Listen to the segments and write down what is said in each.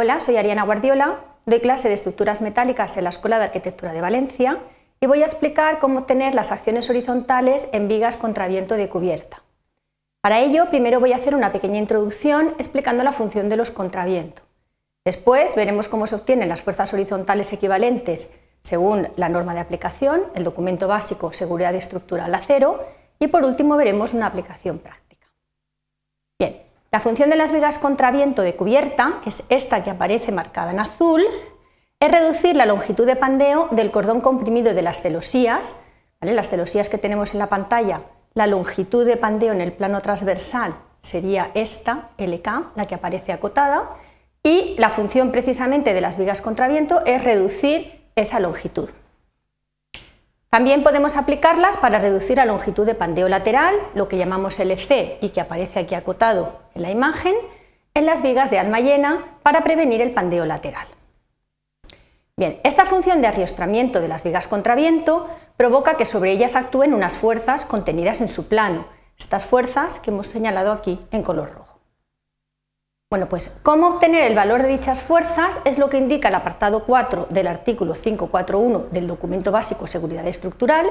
Hola, soy Ariana Guardiola, doy clase de estructuras metálicas en la Escuela de Arquitectura de Valencia y voy a explicar cómo obtener las acciones horizontales en vigas contraviento de cubierta. Para ello, primero voy a hacer una pequeña introducción explicando la función de los contravientos. Después veremos cómo se obtienen las fuerzas horizontales equivalentes según la norma de aplicación, el documento básico Seguridad Estructural Acero y por último veremos una aplicación práctica. La función de las vigas contraviento de cubierta, que es esta que aparece marcada en azul, es reducir la longitud de pandeo del cordón comprimido de las celosías, las celosías que tenemos en la pantalla, la longitud de pandeo en el plano transversal sería esta, LK, la que aparece acotada, y la función precisamente de las vigas contraviento es reducir esa longitud. También podemos aplicarlas para reducir la longitud de pandeo lateral, lo que llamamos LC e y que aparece aquí acotado en la imagen, en las vigas de alma llena para prevenir el pandeo lateral. Bien, esta función de arriostramiento de las vigas contraviento provoca que sobre ellas actúen unas fuerzas contenidas en su plano, estas fuerzas que hemos señalado aquí en color rojo. Bueno, pues cómo obtener el valor de dichas fuerzas es lo que indica el apartado 4 del artículo 541 del documento básico Seguridad Estructural,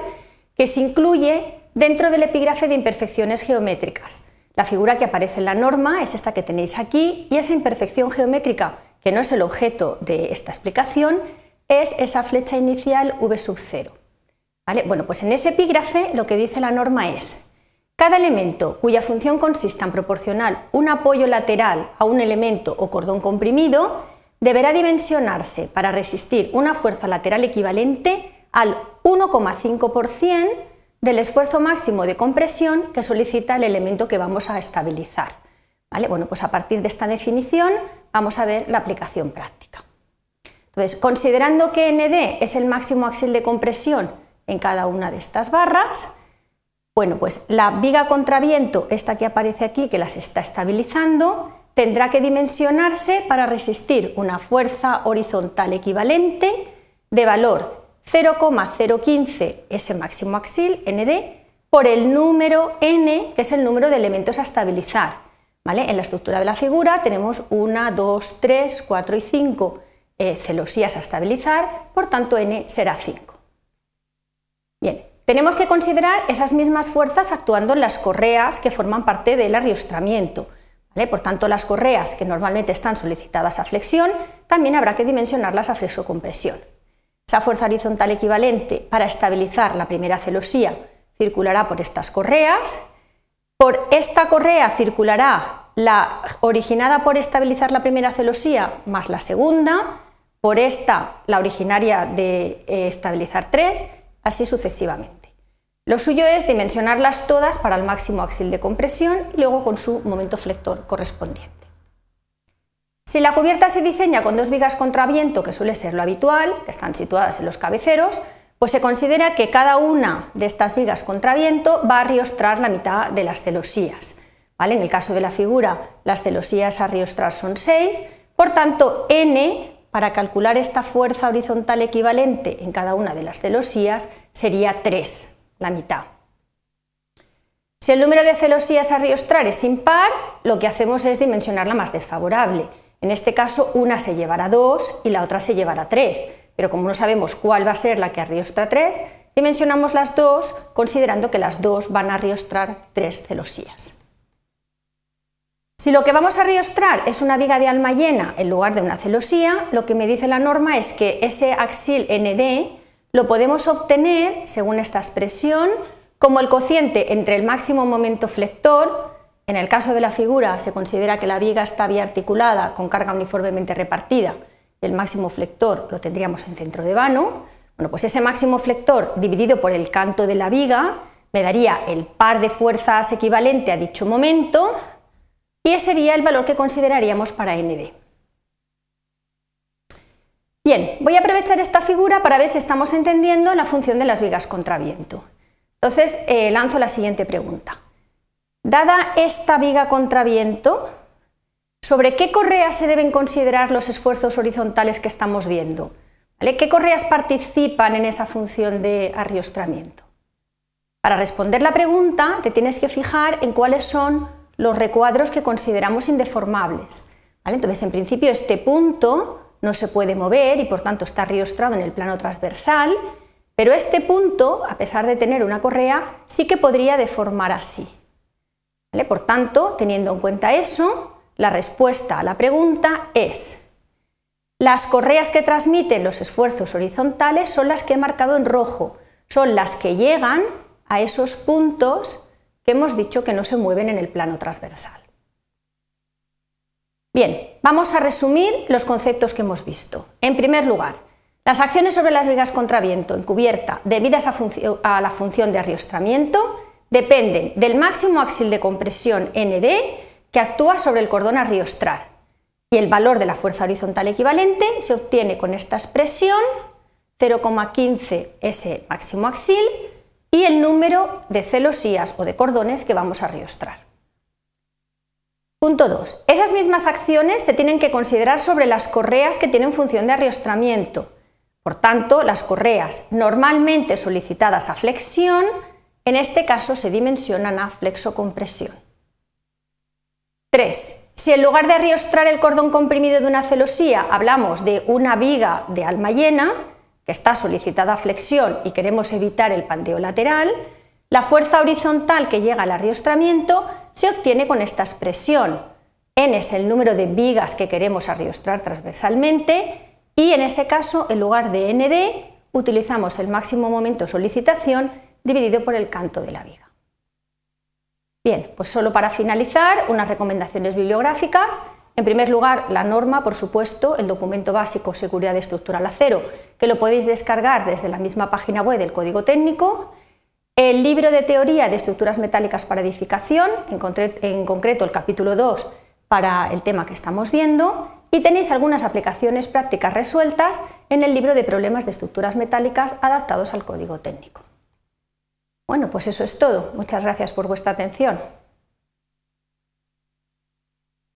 que se incluye dentro del epígrafe de imperfecciones geométricas. La figura que aparece en la norma es esta que tenéis aquí y esa imperfección geométrica, que no es el objeto de esta explicación, es esa flecha inicial V sub 0. Bueno, pues en ese epígrafe lo que dice la norma es cada elemento cuya función consista en proporcionar un apoyo lateral a un elemento o cordón comprimido deberá dimensionarse para resistir una fuerza lateral equivalente al 1,5% del esfuerzo máximo de compresión que solicita el elemento que vamos a estabilizar. ¿Vale? Bueno, pues a partir de esta definición vamos a ver la aplicación práctica. Entonces, considerando que ND es el máximo axil de compresión en cada una de estas barras, bueno, pues la viga contraviento, esta que aparece aquí, que las está estabilizando, tendrá que dimensionarse para resistir una fuerza horizontal equivalente de valor 0,015 ese máximo axil, ND, por el número N, que es el número de elementos a estabilizar. ¿vale? En la estructura de la figura tenemos 1, 2, 3, 4 y 5 eh, celosías a estabilizar, por tanto N será 5. Bien, tenemos que considerar esas mismas fuerzas actuando en las correas que forman parte del arriostramiento. Por tanto, las correas que normalmente están solicitadas a flexión, también habrá que dimensionarlas a flexocompresión. Esa fuerza horizontal equivalente para estabilizar la primera celosía circulará por estas correas. Por esta correa circulará la originada por estabilizar la primera celosía más la segunda, por esta la originaria de eh, estabilizar tres, así sucesivamente. Lo suyo es dimensionarlas todas para el máximo axil de compresión y luego con su momento flector correspondiente. Si la cubierta se diseña con dos vigas contraviento, que suele ser lo habitual, que están situadas en los cabeceros, pues se considera que cada una de estas vigas contraviento va a riostrar la mitad de las celosías. En el caso de la figura, las celosías a riostrar son 6, por tanto, n, para calcular esta fuerza horizontal equivalente en cada una de las celosías, sería 3 la mitad. Si el número de celosías a riostrar es impar, lo que hacemos es dimensionar la más desfavorable. En este caso, una se llevará 2 y la otra se llevará 3, pero como no sabemos cuál va a ser la que arriostra 3, dimensionamos las dos considerando que las dos van a riostrar tres celosías. Si lo que vamos a riostrar es una viga de alma llena en lugar de una celosía, lo que me dice la norma es que ese axil ND lo podemos obtener, según esta expresión, como el cociente entre el máximo momento flector, en el caso de la figura se considera que la viga está bien articulada con carga uniformemente repartida, el máximo flector lo tendríamos en centro de vano, bueno, pues ese máximo flector dividido por el canto de la viga me daría el par de fuerzas equivalente a dicho momento y ese sería el valor que consideraríamos para ND. Bien, voy a aprovechar esta figura para ver si estamos entendiendo la función de las vigas contraviento. Entonces, eh, lanzo la siguiente pregunta. Dada esta viga contraviento, ¿sobre qué correas se deben considerar los esfuerzos horizontales que estamos viendo? ¿Qué correas participan en esa función de arriostramiento? Para responder la pregunta, te tienes que fijar en cuáles son los recuadros que consideramos indeformables. Entonces, en principio, este punto no se puede mover y por tanto está riostrado en el plano transversal, pero este punto, a pesar de tener una correa, sí que podría deformar así. Por tanto, teniendo en cuenta eso, la respuesta a la pregunta es, las correas que transmiten los esfuerzos horizontales son las que he marcado en rojo, son las que llegan a esos puntos que hemos dicho que no se mueven en el plano transversal. Bien, vamos a resumir los conceptos que hemos visto. En primer lugar, las acciones sobre las vigas contra viento cubierta debidas a, la función de arriostramiento dependen del máximo axil de compresión ND que actúa sobre el cordón arriostral y el valor de la fuerza horizontal equivalente se obtiene con esta expresión 0,15 S máximo axil y el número de celosías o de cordones que vamos a arriostrar. Punto 2. Esas mismas acciones se tienen que considerar sobre las correas que tienen función de arriostramiento. Por tanto, las correas normalmente solicitadas a flexión, en este caso se dimensionan a flexocompresión. 3. Si en lugar de arriostrar el cordón comprimido de una celosía hablamos de una viga de alma llena, que está solicitada a flexión y queremos evitar el pandeo lateral, la fuerza horizontal que llega al arriostramiento se obtiene con esta expresión. n es el número de vigas que queremos arriostrar transversalmente y en ese caso, en lugar de nd, utilizamos el máximo momento solicitación dividido por el canto de la viga. Bien, pues solo para finalizar, unas recomendaciones bibliográficas. En primer lugar, la norma, por supuesto, el documento básico Seguridad Estructural Acero, que lo podéis descargar desde la misma página web del Código Técnico. El libro de teoría de estructuras metálicas para edificación, en, concreto el capítulo 2 para el tema que estamos viendo, y tenéis algunas aplicaciones prácticas resueltas en el libro de problemas de estructuras metálicas adaptados al código técnico. Bueno, pues eso es todo. Muchas gracias por vuestra atención.